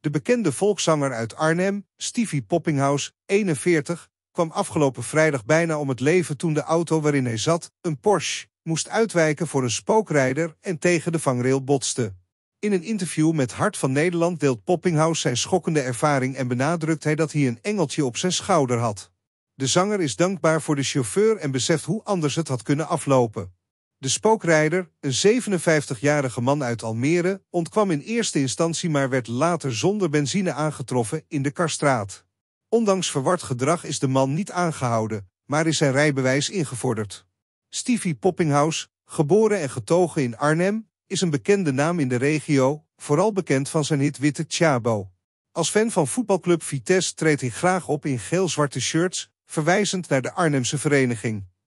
De bekende volkszanger uit Arnhem, Stevie Poppinghouse, 41, kwam afgelopen vrijdag bijna om het leven toen de auto waarin hij zat, een Porsche, moest uitwijken voor een spookrijder en tegen de vangrail botste. In een interview met Hart van Nederland deelt Poppinghouse zijn schokkende ervaring en benadrukt hij dat hij een engeltje op zijn schouder had. De zanger is dankbaar voor de chauffeur en beseft hoe anders het had kunnen aflopen. De spookrijder, een 57-jarige man uit Almere, ontkwam in eerste instantie maar werd later zonder benzine aangetroffen in de Karstraat. Ondanks verward gedrag is de man niet aangehouden, maar is zijn rijbewijs ingevorderd. Stevie Poppinghouse, geboren en getogen in Arnhem, is een bekende naam in de regio, vooral bekend van zijn hit Witte Chabo. Als fan van voetbalclub Vitesse treedt hij graag op in geel-zwarte shirts, verwijzend naar de Arnhemse vereniging.